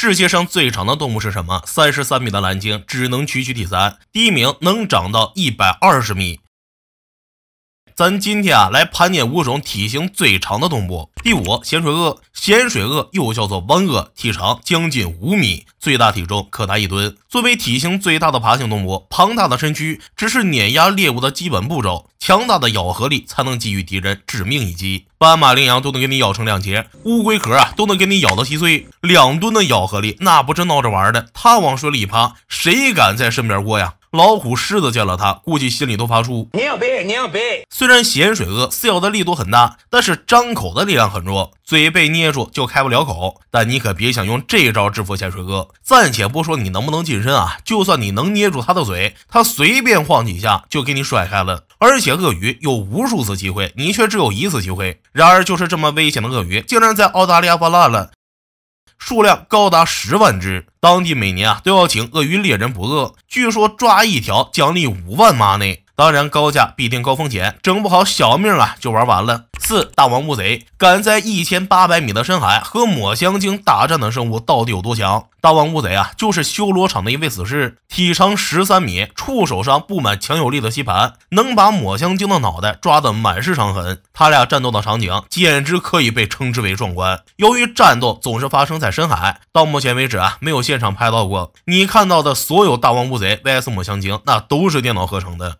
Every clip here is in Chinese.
世界上最长的动物是什么？三十三米的蓝鲸只能屈居第三，第一名能长到一百二十米。咱今天啊，来盘点五种体型最长的动物。第五，咸水鳄。咸水鳄又叫做湾鳄，体长将近五米，最大体重可达一吨。作为体型最大的爬行动物，庞大的身躯只是碾压猎物的基本步骤，强大的咬合力才能给予敌人致命一击。斑马、羚羊都能给你咬成两截，乌龟壳啊都能给你咬到稀碎。两吨的咬合力，那不是闹着玩的。它往水里一趴，谁敢在身边过呀？老虎、狮子见了它，估计心里都发怵。你要背，你要背。虽然咸水鳄撕咬的力度很大，但是张口的力量很弱，嘴被捏住就开不了口。但你可别想用这招制服咸水鳄。暂且不说你能不能近身啊，就算你能捏住它的嘴，它随便晃几下就给你甩开了。而且鳄鱼有无数次机会，你却只有一次机会。然而，就是这么危险的鳄鱼，竟然在澳大利亚被滥了。数量高达十万只，当地每年啊都要请鳄鱼猎人捕鳄，据说抓一条奖励五万马内，当然高价必定高风险，整不好小命啊就玩完了。四大王乌贼敢在一千八百米的深海和抹香鲸大战的生物到底有多强？大王乌贼啊，就是修罗场的一位死士，体长十三米，触手上布满强有力的吸盘，能把抹香鲸的脑袋抓得满是伤痕。他俩战斗的场景简直可以被称之为壮观。由于战斗总是发生在深海，到目前为止啊，没有现场拍到过。你看到的所有大王乌贼 vs 抹香鲸，那都是电脑合成的。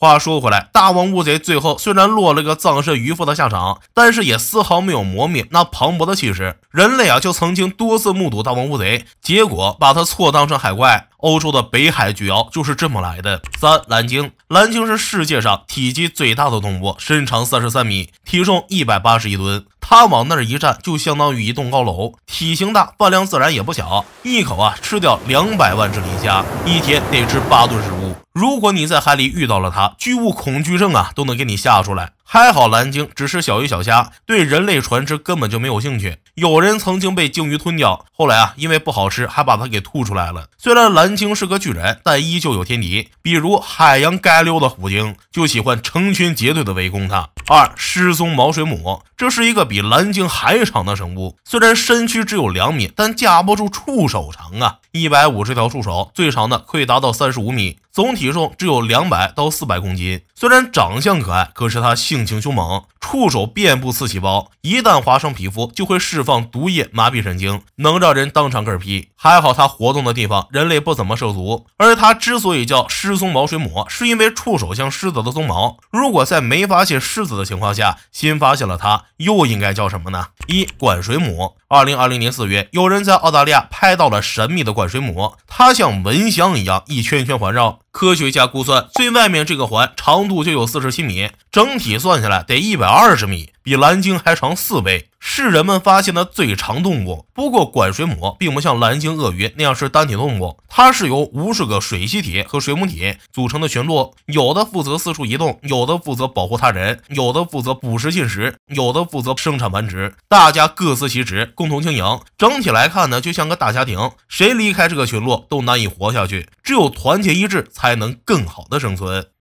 话说回来，大王乌贼最后虽然落了个葬身渔夫的下场，但是也丝毫没有磨灭那磅礴的气势。人类啊，就曾经多次目睹大王乌贼，结果把它错当成海怪。欧洲的北海巨鳌就是这么来的。三蓝鲸，蓝鲸是世界上体积最大的动物，身长三十三米，体重一百八十亿吨。它往那儿一站，就相当于一栋高楼。体型大，饭量自然也不小，一口啊吃掉两百万只磷虾，一天得吃八吨食物。如果你在海里遇到了它，巨物恐惧症啊，都能给你吓出来。还好蓝鲸只是小鱼小虾，对人类船只根本就没有兴趣。有人曾经被鲸鱼吞掉，后来啊，因为不好吃，还把它给吐出来了。虽然蓝鲸是个巨人，但依旧有天敌，比如海洋该溜的虎鲸就喜欢成群结队的围攻它。二、失踪毛水母，这是一个比蓝鲸还长的生物，虽然身躯只有两米，但架不住触手长啊，一百五十条触手，最长的可以达到三十五米，总体重只有两百到四百公斤。虽然长相可爱，可是它性情凶猛，触手遍布刺细胞，一旦划伤皮肤，就会释放。放毒液麻痹神经，能让人当场嗝屁。还好它活动的地方人类不怎么涉足，而它之所以叫狮鬃毛水母，是因为触手像狮子的鬃毛。如果在没发现狮子的情况下，新发现了它，又应该叫什么呢？一管水母。二零二零年四月，有人在澳大利亚拍到了神秘的管水母，它像蚊香一样一圈圈环绕。科学家估算，最外面这个环长度就有四十七米，整体算下来得一百二十米，比蓝鲸还长四倍。是人们发现的最长动物。不过，管水母并不像蓝鲸、鳄鱼那样是单体动物，它是由无数个水螅体和水母体组成的群落。有的负责四处移动，有的负责保护他人，有的负责捕食进食，有的负责生产繁殖。大家各司其职，共同经营。整体来看呢，就像个大家庭，谁离开这个群落都难以活下去。只有团结一致，才能更好的生存。